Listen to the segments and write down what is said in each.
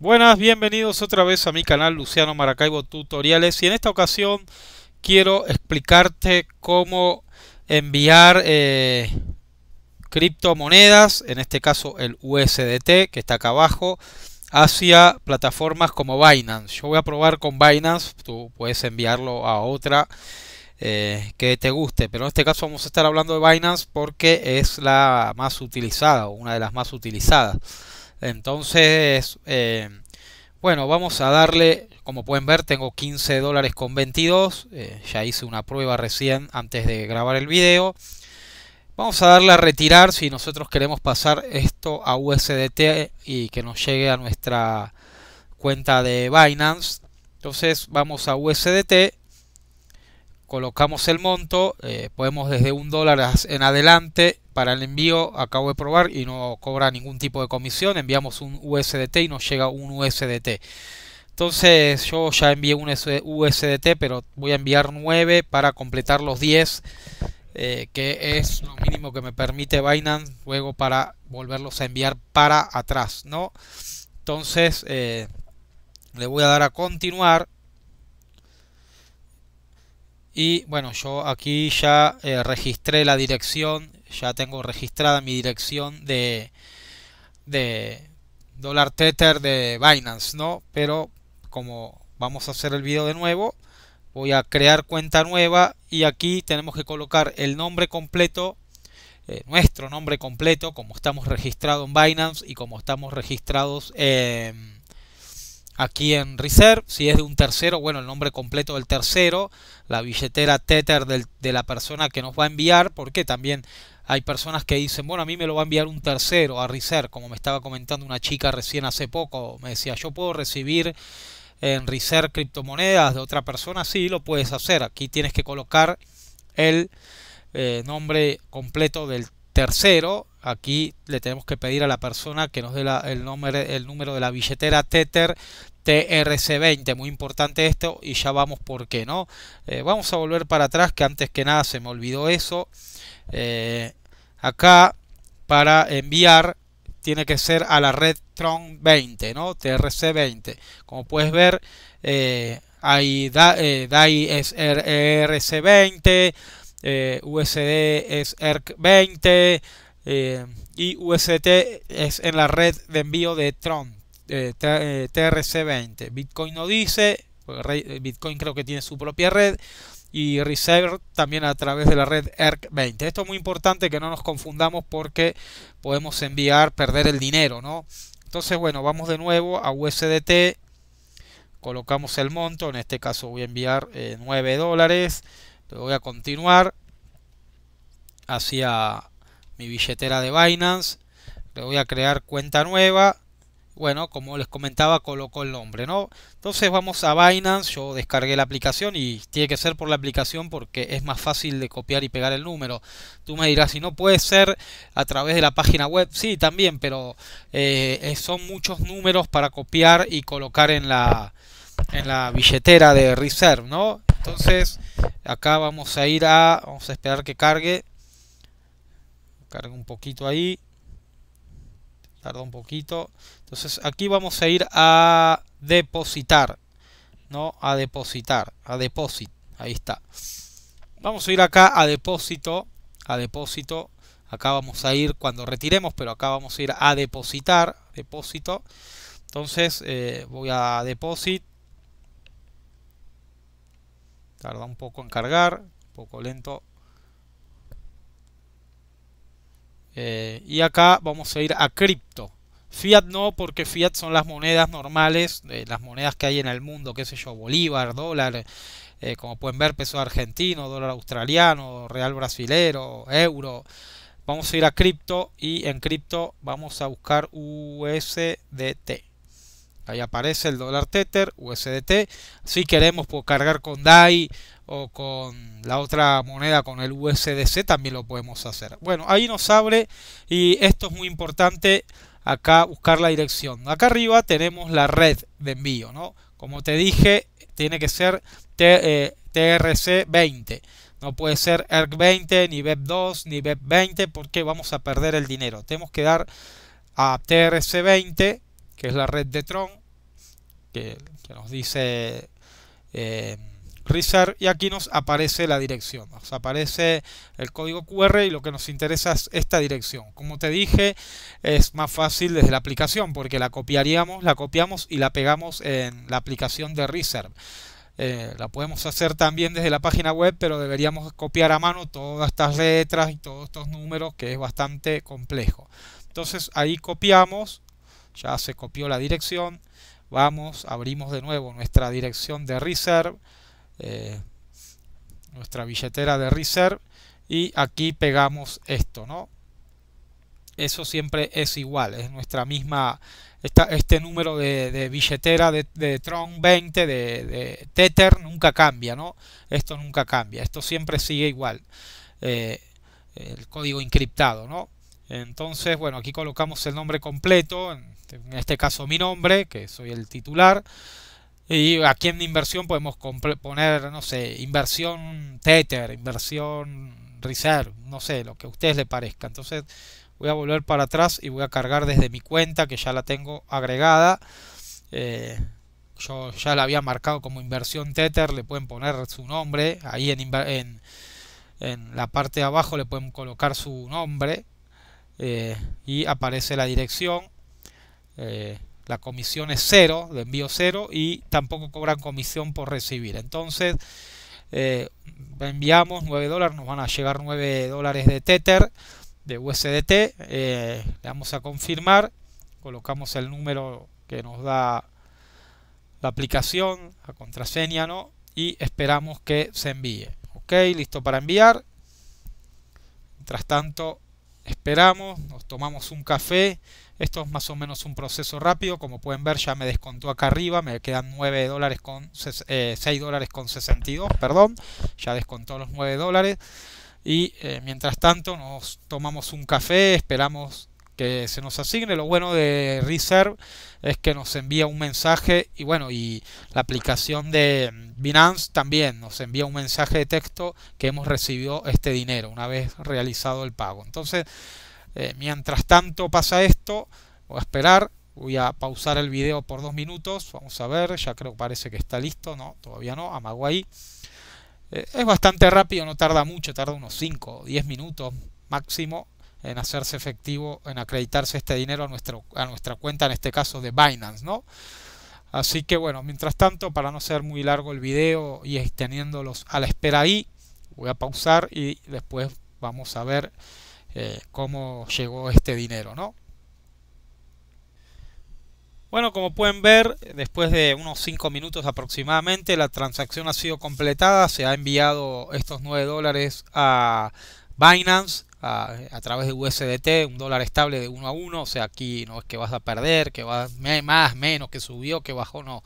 Buenas, bienvenidos otra vez a mi canal Luciano Maracaibo Tutoriales y en esta ocasión quiero explicarte cómo enviar eh, criptomonedas, en este caso el USDT que está acá abajo, hacia plataformas como Binance. Yo voy a probar con Binance, tú puedes enviarlo a otra eh, que te guste, pero en este caso vamos a estar hablando de Binance porque es la más utilizada, una de las más utilizadas. Entonces, eh, bueno, vamos a darle, como pueden ver, tengo 15 dólares con 22. Eh, ya hice una prueba recién antes de grabar el video. Vamos a darle a retirar si nosotros queremos pasar esto a USDT y que nos llegue a nuestra cuenta de Binance. Entonces vamos a USDT colocamos el monto, eh, podemos desde un dólar en adelante para el envío, acabo de probar y no cobra ningún tipo de comisión, enviamos un USDT y nos llega un USDT. Entonces yo ya envié un USDT, pero voy a enviar 9 para completar los 10, eh, que es lo mínimo que me permite Binance luego para volverlos a enviar para atrás, ¿no? Entonces eh, le voy a dar a continuar y bueno yo aquí ya eh, registré la dirección ya tengo registrada mi dirección de de dólar tether de Binance no pero como vamos a hacer el video de nuevo voy a crear cuenta nueva y aquí tenemos que colocar el nombre completo eh, nuestro nombre completo como estamos registrados en Binance y como estamos registrados en Aquí en Reserve, si es de un tercero, bueno, el nombre completo del tercero, la billetera Tether de la persona que nos va a enviar, porque también hay personas que dicen, bueno, a mí me lo va a enviar un tercero a Reserve, como me estaba comentando una chica recién hace poco, me decía, yo puedo recibir en Reserve criptomonedas de otra persona, sí, lo puedes hacer, aquí tienes que colocar el eh, nombre completo del tercero, Aquí le tenemos que pedir a la persona que nos dé el, nombre, el número de la billetera Tether TRC20. Muy importante esto y ya vamos por qué, ¿no? Eh, vamos a volver para atrás que antes que nada se me olvidó eso. Eh, acá para enviar tiene que ser a la red Tron 20, ¿no? TRC20. Como puedes ver, eh, hay DAI es ERC20, USD es ERC20, eh, y USDT es en la red de envío de Tron, TRC20. Eh, Bitcoin no dice, eh, Bitcoin creo que tiene su propia red. Y Reserve también a través de la red ERC20. Esto es muy importante que no nos confundamos porque podemos enviar, perder el dinero, ¿no? Entonces, bueno, vamos de nuevo a USDT. Colocamos el monto, en este caso voy a enviar 9 dólares. voy a continuar hacia mi billetera de Binance, le voy a crear cuenta nueva. Bueno, como les comentaba, coloco el nombre, ¿no? Entonces vamos a Binance, yo descargué la aplicación y tiene que ser por la aplicación porque es más fácil de copiar y pegar el número. Tú me dirás, si no puede ser a través de la página web, sí, también, pero eh, son muchos números para copiar y colocar en la, en la billetera de Reserve, ¿no? Entonces, acá vamos a ir a, vamos a esperar que cargue carga un poquito ahí tarda un poquito entonces aquí vamos a ir a depositar no a depositar a deposit ahí está vamos a ir acá a depósito a depósito acá vamos a ir cuando retiremos pero acá vamos a ir a depositar depósito entonces eh, voy a deposit tarda un poco en cargar un poco lento Eh, y acá vamos a ir a cripto. Fiat no, porque fiat son las monedas normales, de eh, las monedas que hay en el mundo, qué sé yo, bolívar, dólar, eh, como pueden ver, peso argentino, dólar australiano, real brasilero, euro. Vamos a ir a cripto y en cripto vamos a buscar USDT. Ahí aparece el dólar Tether, USDT. Si queremos pues, cargar con DAI o con la otra moneda, con el USDC, también lo podemos hacer. Bueno, ahí nos abre y esto es muy importante acá buscar la dirección. Acá arriba tenemos la red de envío, ¿no? Como te dije, tiene que ser TRC20. Eh, no puede ser ERC20, ni BEP2, ni BEP20, porque vamos a perder el dinero. Tenemos que dar a TRC20 que es la red de Tron, que, nos dice eh, Reserve, y aquí nos aparece la dirección, nos aparece el código QR y lo que nos interesa es esta dirección. Como te dije, es más fácil desde la aplicación, porque la copiaríamos, la copiamos y la pegamos en la aplicación de Reserve. Eh, la podemos hacer también desde la página web, pero deberíamos copiar a mano todas estas letras y todos estos números, que es bastante complejo. Entonces ahí copiamos ya se copió la dirección vamos abrimos de nuevo nuestra dirección de reserve eh, nuestra billetera de reserve y aquí pegamos esto no eso siempre es igual es nuestra misma este número de, billetera de, Tron 20 de, Tether nunca cambia no esto nunca cambia esto siempre sigue igual eh, el código encriptado no entonces, bueno, aquí colocamos el nombre completo, en este caso mi nombre, que soy el titular. Y aquí en inversión podemos poner, no sé, inversión Tether, inversión Reserve, no sé, lo que a ustedes les parezca. Entonces voy a volver para atrás y voy a cargar desde mi cuenta, que ya la tengo agregada. Eh, yo ya la había marcado como inversión Tether, le pueden poner su nombre. Ahí en, en la parte de abajo le pueden colocar su nombre eh, y aparece la dirección. Eh, la comisión es cero, de envío cero y tampoco cobran comisión por recibir. Entonces eh, enviamos 9 dólares, nos van a llegar 9 dólares de Tether, de USDT. le damos a confirmar, colocamos el número que nos da la aplicación, la contraseña, ¿no? Y esperamos que se envíe. Ok, listo para enviar. Mientras tanto, esperamos, nos tomamos un café. Esto es más o menos un proceso rápido. Como pueden ver, ya me descontó acá arriba. Me quedan 9 dólares con, 6 eh, dólares con 62, perdón. Ya descontó los 9 dólares. Y eh, mientras tanto, nos tomamos un café, esperamos que se nos asigne. Lo bueno de Reserve es que nos envía un mensaje y bueno, y la aplicación de Binance también nos envía un mensaje de texto que hemos recibido este dinero una vez realizado el pago. Entonces, eh, mientras tanto pasa esto, voy a esperar, voy a pausar el video por dos minutos, vamos a ver, ya creo que parece que está listo, no, todavía no, amago ahí. Eh, es bastante rápido, no tarda mucho, tarda unos 5 o 10 minutos máximo en hacerse efectivo, en acreditarse este dinero a, nuestro, a nuestra cuenta, en este caso de Binance, ¿no? Así que bueno, mientras tanto, para no ser muy largo el video y teniéndolos a la espera ahí, voy a pausar y después vamos a ver eh, cómo llegó este dinero, ¿no? Bueno, como pueden ver, después de unos 5 minutos aproximadamente, la transacción ha sido completada. Se ha enviado estos 9 dólares a Binance a, través de USDT, un dólar estable de 1 a 1, o sea, aquí no es que vas a perder, que va más, menos, que subió, que bajó, no.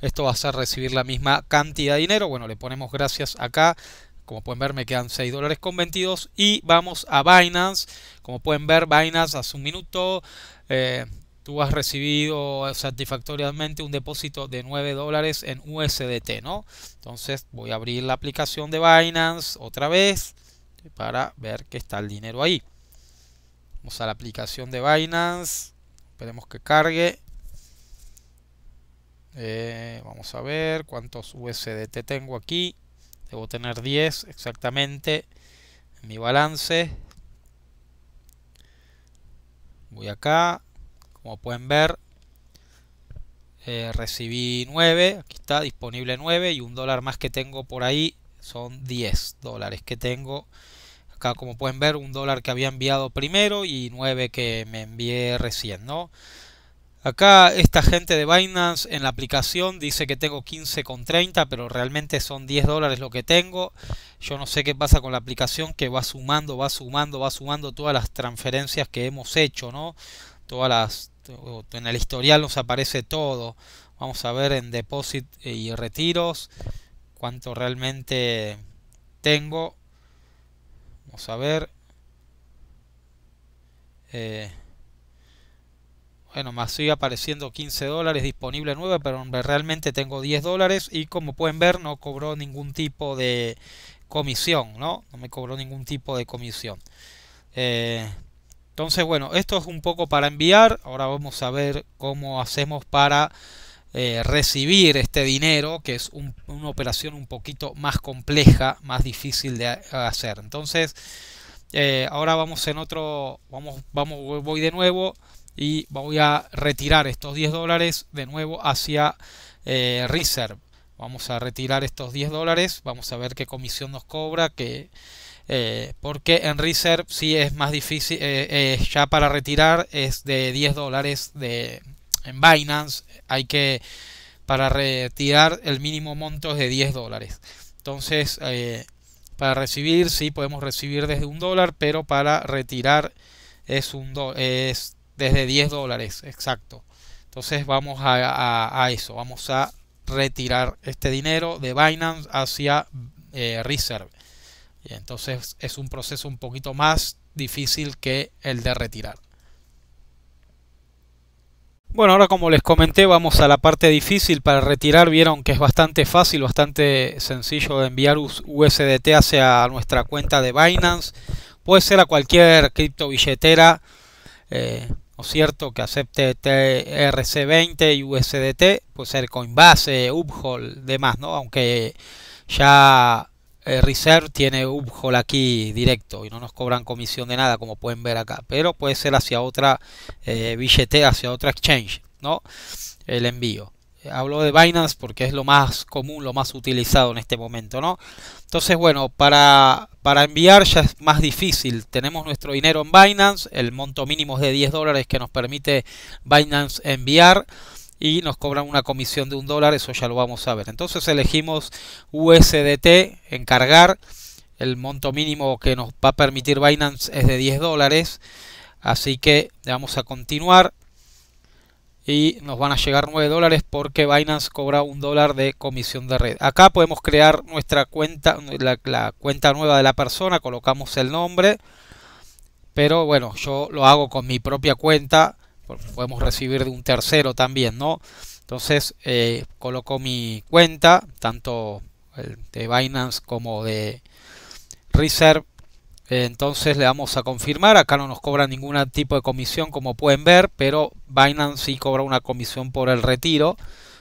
Esto va a recibir la misma cantidad de dinero. Bueno, le ponemos gracias acá. Como pueden ver, me quedan 6 dólares con Y vamos a Binance. Como pueden ver, Binance hace un minuto. Eh, tú has recibido satisfactoriamente un depósito de 9 dólares en USDT, ¿no? Entonces voy a abrir la aplicación de Binance otra vez. Este, para ver que está el dinero ahí. Vamos a la aplicación de Binance. Esperemos que cargue. Eh, vamos a ver cuántos USDT tengo aquí. Debo tener 10 exactamente en mi balance. Voy acá. Como pueden ver, eh, recibí 9. Aquí está, disponible 9. Y un dólar más que tengo por ahí son 10 dólares que tengo acá como pueden ver un dólar que había enviado primero y 9 que me envié recién no acá esta gente de Binance en la aplicación dice que tengo 15 con 30 pero realmente son 10 dólares lo que tengo yo no sé qué pasa con la aplicación que va sumando va sumando va sumando todas las transferencias que hemos hecho no todas las en el historial nos aparece todo vamos a ver en deposit y retiros cuánto realmente tengo. Vamos a ver. Eh, bueno, más sigue apareciendo 15 dólares disponible nueva, pero realmente tengo 10 dólares y como pueden ver no cobró ningún tipo de comisión, ¿no? No me cobró ningún tipo de comisión. Eh, entonces, bueno, esto es un poco para enviar. Ahora vamos a ver cómo hacemos para eh, recibir este dinero, que es una operación un poquito más compleja, más difícil de hacer. Entonces, eh, ahora vamos en otro, vamos, vamos, voy de nuevo y voy a retirar estos 10 dólares de nuevo hacia eh, Reserve. Vamos a retirar estos 10 dólares, vamos a ver qué comisión nos cobra, que, porque en Reserve si es más difícil, ya para retirar es de 10 dólares de, en Binance hay que, para retirar el mínimo monto es de 10 dólares. Entonces, eh, para recibir, sí podemos recibir desde un dólar, pero para retirar es, un es desde 10 dólares, exacto. Entonces vamos a, eso, vamos a retirar este dinero de Binance hacia eh, Reserve. entonces es un proceso un poquito más difícil que el de retirar. Bueno, ahora como les comenté, vamos a la parte difícil para retirar. Vieron que es bastante fácil, bastante sencillo de enviar USDT hacia nuestra cuenta de Binance. Puede ser a cualquier cripto billetera, eh, ¿no es cierto?, que acepte TRC20 y USDT. Puede ser Coinbase, Uphold, demás, ¿no? Aunque ya eh, Reserve tiene UpHol aquí directo y no nos cobran comisión de nada, como pueden ver acá. Pero puede ser hacia otra eh, billete hacia otra exchange, ¿no? El envío. Hablo de Binance porque es lo más común, lo más utilizado en este momento, ¿no? Entonces, bueno, para, para enviar ya es más difícil. Tenemos nuestro dinero en Binance, el monto mínimo es de 10 dólares que nos permite Binance enviar y nos cobran una comisión de un dólar, eso ya lo vamos a ver. Entonces elegimos USDT, encargar, el monto mínimo que nos va a permitir Binance es de 10 dólares, así que le vamos a continuar y nos van a llegar 9 dólares porque Binance cobra un dólar de comisión de red. Acá podemos crear nuestra cuenta, la, la, cuenta nueva de la persona, colocamos el nombre, pero bueno, yo lo hago con mi propia cuenta podemos recibir de un tercero también, ¿no? Entonces eh, coloco mi cuenta, tanto eh, de Binance como de Reserve. Entonces le damos a confirmar, acá no nos cobra ningún tipo de comisión como pueden ver, pero Binance sí cobra una comisión por el retiro.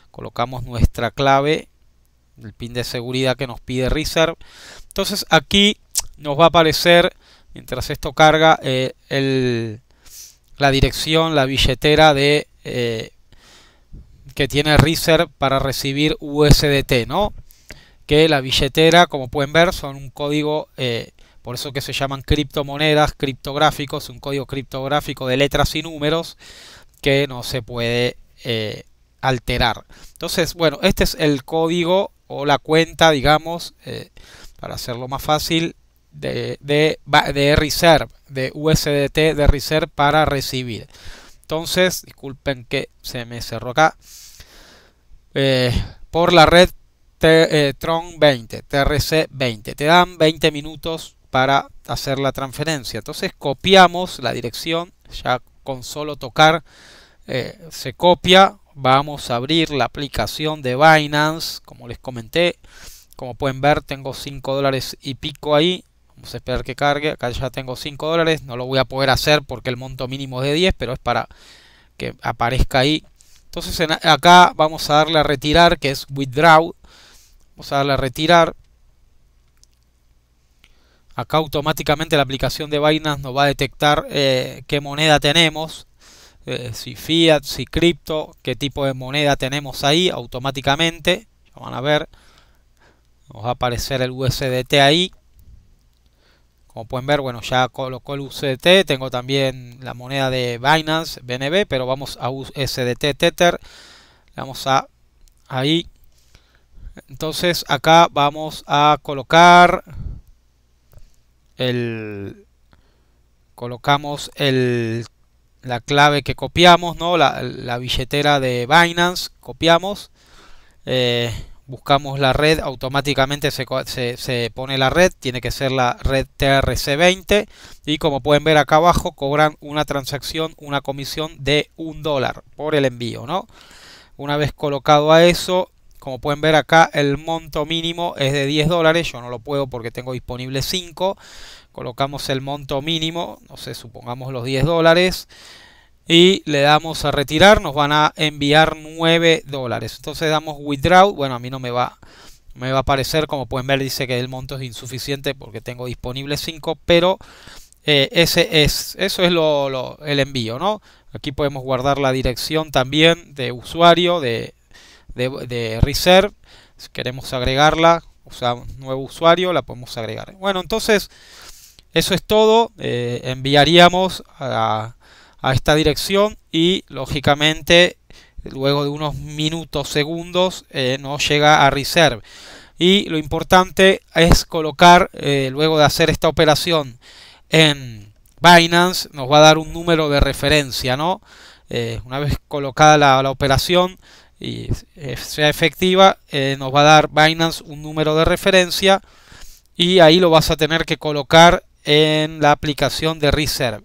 Colocamos nuestra clave, el pin de seguridad que nos pide Reserve. Entonces aquí nos va a aparecer, mientras esto carga, eh, el la dirección, la billetera de eh, que tiene Riser para recibir USDT, ¿no? Que la billetera, como pueden ver, son un código, eh, por eso que se llaman criptomonedas, criptográficos, un código criptográfico de letras y números que no se puede eh, alterar. Entonces, bueno, este es el código o la cuenta, digamos, para hacerlo más fácil, de, de, reserve, de USDT de reserve para recibir. Entonces, disculpen que se me cerró acá. Eh, por la red eh, Tron 20, TRC 20. Te dan 20 minutos para hacer la transferencia. Entonces copiamos la dirección, ya con solo tocar eh, se copia. Vamos a abrir la aplicación de Binance, como les comenté. Como pueden ver, tengo 5 dólares y pico ahí. Vamos a esperar que cargue. Acá ya tengo 5 dólares. No lo voy a poder hacer porque el monto mínimo es de 10, pero es para que aparezca ahí. Entonces acá vamos a darle a retirar, que es withdraw. Vamos a darle a retirar. Acá automáticamente la aplicación de Binance nos va a detectar eh, qué moneda tenemos. Eh, si fiat, si cripto, qué tipo de moneda tenemos ahí automáticamente. Ya van a ver. Nos va a aparecer el USDT ahí. Como pueden ver, bueno, ya colocó el UCDT, tengo también la moneda de Binance, BNB, pero vamos a USDT Tether, vamos a ahí. Entonces acá vamos a colocar el colocamos la clave que copiamos, ¿no? La, billetera de Binance, copiamos. Eh, buscamos la red, automáticamente se, pone la red, tiene que ser la red TRC20 y como pueden ver acá abajo cobran una transacción, una comisión de un dólar por el envío, ¿no? Una vez colocado a eso, como pueden ver acá el monto mínimo es de 10 dólares, yo no lo puedo porque tengo disponible 5, colocamos el monto mínimo, no sé, supongamos los 10 dólares, y le damos a retirar, nos van a enviar 9 dólares. Entonces damos withdraw, bueno, a mí no me va, me va a aparecer, como pueden ver dice que el monto es insuficiente porque tengo disponible 5, pero eh, ese es, eso es lo, el envío, ¿no? Aquí podemos guardar la dirección también de usuario, de, de, reserve, si queremos agregarla, o sea, nuevo usuario, la podemos agregar. Bueno, entonces, eso es todo, eh, enviaríamos a a esta dirección y lógicamente luego de unos minutos, segundos, eh, no llega a reserve. Y lo importante es colocar, eh, luego de hacer esta operación en Binance, nos va a dar un número de referencia, ¿no? Eh, una vez colocada la, la operación y sea efectiva, nos va a dar Binance un número de referencia y ahí lo vas a tener que colocar en la aplicación de Reserve.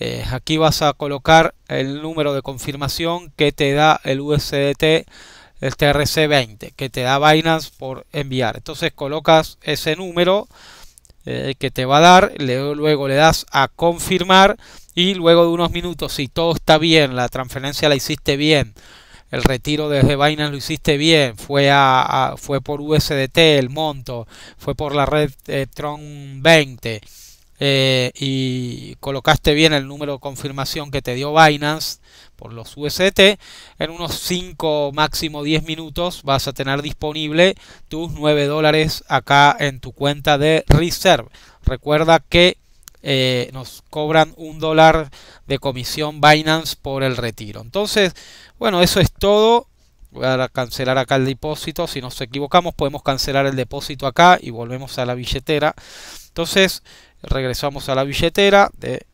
Eh, aquí vas a colocar el número de confirmación que te da el USDT, el TRC20, que te da Binance por enviar. Entonces colocas ese número eh, que te va a dar, luego le das a confirmar y luego de unos minutos, si todo está bien, la transferencia la hiciste bien, el retiro desde Binance lo hiciste bien, fue, a, fue por USDT el monto, fue por la red eh, Tron 20 eh, y colocaste bien el número de confirmación que te dio Binance por los UST, en unos 5, máximo 10 minutos vas a tener disponible tus 9 dólares acá en tu cuenta de Reserve. Recuerda que eh, nos cobran un dólar de comisión Binance por el retiro. Entonces, bueno, eso es todo para cancelar acá el depósito. Si nos equivocamos, podemos cancelar el depósito acá y volvemos a la billetera. Entonces, regresamos a la billetera de,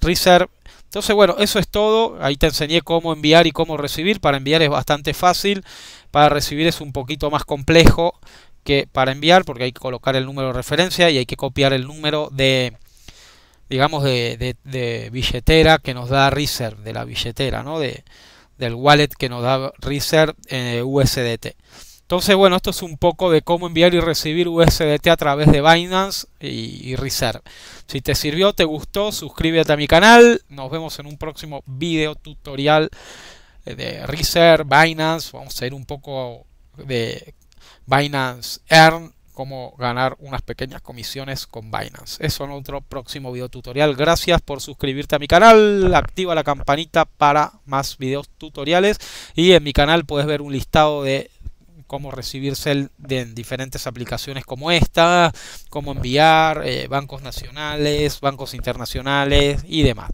Reserve. Entonces, bueno, eso es todo. Ahí te enseñé cómo enviar y cómo recibir. Para enviar es bastante fácil. Para recibir es un poquito más complejo que para enviar porque hay que colocar el número de referencia y hay que copiar el número de digamos de, billetera que nos da Reserve de la billetera, ¿no? De, del wallet que nos da Reserve eh, USDT. Entonces, bueno, esto es un poco de cómo enviar y recibir USDT a través de Binance y, y Reserve. Si te sirvió, te gustó, suscríbete a mi canal. Nos vemos en un próximo video tutorial eh, de Reserve, Binance. Vamos a ir un poco de Binance Earn cómo ganar unas pequeñas comisiones con Binance. Eso en otro próximo video tutorial. Gracias por suscribirte a mi canal, activa la campanita para más videos tutoriales y en mi canal puedes ver un listado de cómo recibirse en diferentes aplicaciones como esta, cómo enviar, eh, bancos nacionales, bancos internacionales y demás.